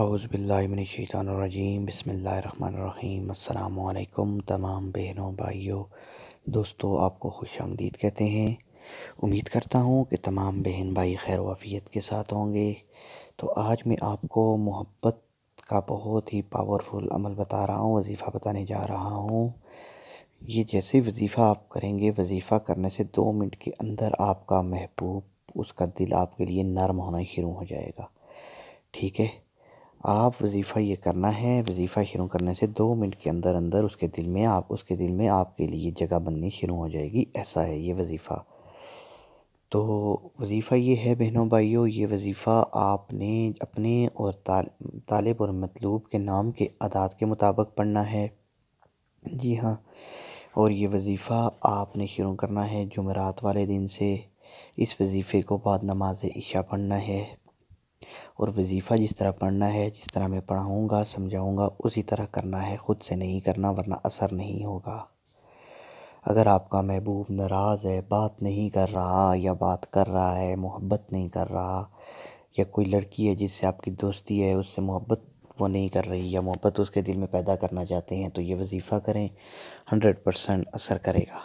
अज़बिल्लिमिनशीतरजीम बसमीम अल्लाम तमाम बहनों भाइयों दोस्तों आपको खुश आमदीद कहते हैं उम्मीद करता हूँ कि तमाम बहन भाई खैर वाफ़ियत के साथ होंगे तो आज मैं आपको मोहब्बत का बहुत ही पावरफुल अमल बता रहा हूँ वजीफ़ा बताने जा रहा हूँ ये जैसे वजीफ़ा आप करेंगे वजीफ़ा करने से दो मिनट के अंदर आपका महबूब उसका दिल आपके लिए नरम होना शुरू हो जाएगा ठीक है आप वजीफ़ा ये करना है वजीफ़ा शुरू करने से दो मिनट के अंदर अंदर उसके दिल में आप उसके दिल में आपके लिए जगह बननी शुरू हो जाएगी ऐसा है ये वजीफ़ा तो वजीफ़ा ये है बहनों भाइयों ये वजीफ़ा आपने अपने और तालब और मतलूब के नाम के अदात के मुताबिक पढ़ना है जी हाँ और ये वजीफ़ा आपने शुरू करना है जुमेरात वाले दिन से इस वजीफ़े को बाद नमाज इशा पढ़ना है और वजीफ़ा जिस तरह पढ़ना है जिस तरह मैं पढ़ाऊँगा समझाऊँगा उसी तरह करना है ख़ुद से नहीं करना वरना असर नहीं होगा अगर आपका महबूब नाराज़ है बात नहीं कर रहा या बात कर रहा है मोहब्बत नहीं कर रहा या कोई लड़की है जिससे आपकी दोस्ती है उससे मोहब्बत वो नहीं कर रही या मोहब्बत उसके दिल में पैदा करना चाहते हैं तो ये वजीफ़ा करें हंड्रेड परसेंट असर करेगा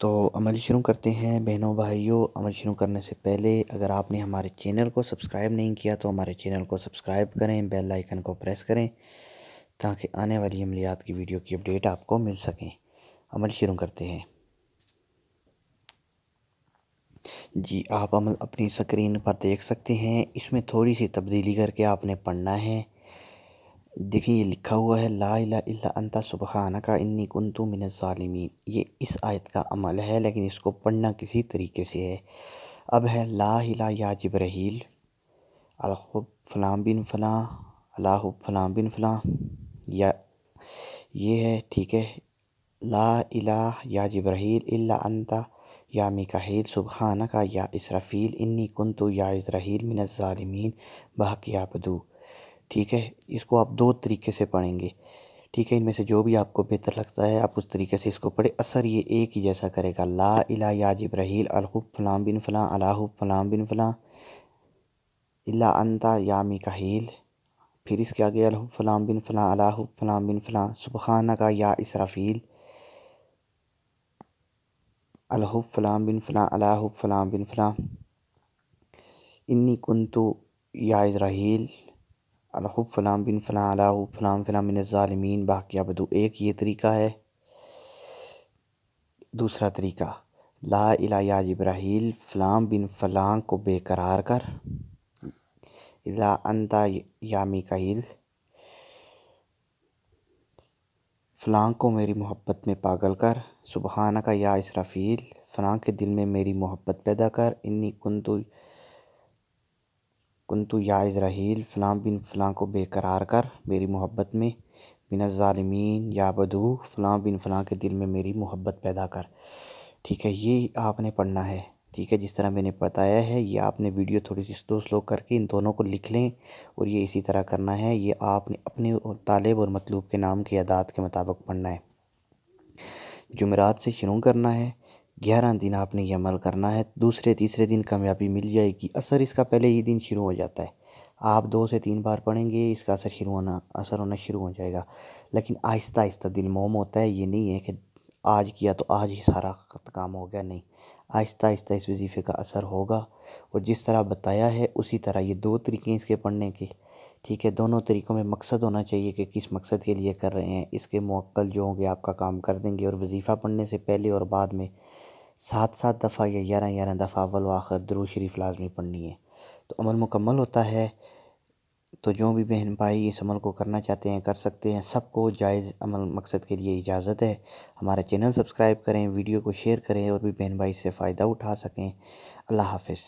तो अमल शुरू करते हैं बहनों भाइयों अमल शुरू करने से पहले अगर आपने हमारे चैनल को सब्सक्राइब नहीं किया तो हमारे चैनल को सब्सक्राइब करें बेल आइकन को प्रेस करें ताकि आने वाली अमलियात की वीडियो की अपडेट आपको मिल सकें अमल शुरू करते हैं जी आप अमल अपनी स्क्रीन पर देख सकते हैं इसमें थोड़ी सी तब्दीली करके आपने पढ़ना है देखिए ये लिखा हुआ है ला इला अंता सुबहाना का इन्नी कुंतु मिन ालिमीन ये इस आयत का अमल है लेकिन इसको पढ़ना किसी तरीके से है अब है ला इला या जबरहील अलखुब फ़लाम बिन फ़लाँ अलाहुब फ़लाम बिन फ़लाँ या ये है ठीक है ला इला या रहील इला अंता या मिकाहील सुबहाना का या इसराफ़ील इन्नी कुंतु या इसराहील मिन ालिमीन बहक या बदू ठीक है इसको आप दो तरीके से पढ़ेंगे ठीक है इनमें से जो भी आपको बेहतर लगता है आप उस तरीके से इसको पढ़े असर ये एक ही जैसा करेगा ला इला या जब्राहील अलहुब फ़लाम बिन फ़लाँ अलाहुब फ़लाम बिन फ़लाँ इला अंता या काहील फिर इसके आगे अलहुब फ़लाम बिन फ़लाँ अलाहुब फ़लाम बिन फ़लाँ सुबहाना का या इसराफील अलहुब फ़लाम बिन फ़लाँ अलाहुब फ़लाम बिन फ़लाँ इन्नी कुंतु या इसराहील अलहुब फ़लाम बिन फ़लाँ अलाहुब फ़लाम फ़लाम बिन ज़ालमीन बाकिया आबदू एक ये तरीका है दूसरा तरीका ला इला इब्राहिल फ़लाम बिन फ़लाँ को बेकरार कर ला अंदा या मिकाइल फ़लाँ को मेरी मोहब्बत में पागल कर सुबहाना का या इसराफील फ़लाँ के दिल में मेरी मोहब्बत पैदा कर इन्नी कुंतु किंतु या इज़राईल फ़लाँ बिन फ़लाँ को बेक़रार कर मेरी मोहब्बत में बिना ालमीन या बदू फ़लाँ बिन फ़लाँ के दिल में मेरी मोहब्बत पैदा कर ठीक है ये आपने पढ़ना है ठीक है जिस तरह मैंने बताया है ये आपने वीडियो थोड़ी सी स्लो स्लो करके इन दोनों को लिख लें और ये इसी तरह करना है ये आपने अपने तालब और मतलूब के नाम की अदात के मुताबिक पढ़ना है जुमेरात से शुरू करना है ग्यारह दिन आपने ये अमल करना है दूसरे तीसरे दिन कामयाबी मिल जाएगी असर इसका पहले ही दिन शुरू हो जाता है आप दो से तीन बार पढ़ेंगे इसका असर शुरू होना असर होना शुरू हो जाएगा लेकिन आहिस्ता आहिस्ता दिल मोम होता है ये नहीं है कि आज किया तो आज ही सारा काम हो गया नहीं आहिस्ता आहिस्ता इस वजीफ़े का असर होगा और जिस तरह बताया है उसी तरह ये दो तरीके इसके पढ़ने के ठीक है दोनों तरीक़ों में मकसद होना चाहिए कि किस मकसद के लिए कर रहे हैं इसके मौक़ल जो होंगे आपका काम कर देंगे और वजीफ़ा पढ़ने से पहले और बाद में सात सात दफ़ा या ग्यारह ग्यारह दफ़ा अव्वल व आखिर दरू शरीफ लाजमी पढ़नी है तो अमल मुकम्मल होता है तो जो भी बहन भाई इस अमल को करना चाहते हैं कर सकते हैं सबको जायज़ अमल मकसद के लिए इजाज़त है हमारा चैनल सब्सक्राइब करें वीडियो को शेयर करें और भी बहन भाई से फ़ायदा उठा सकें अल्लाह हाफिज़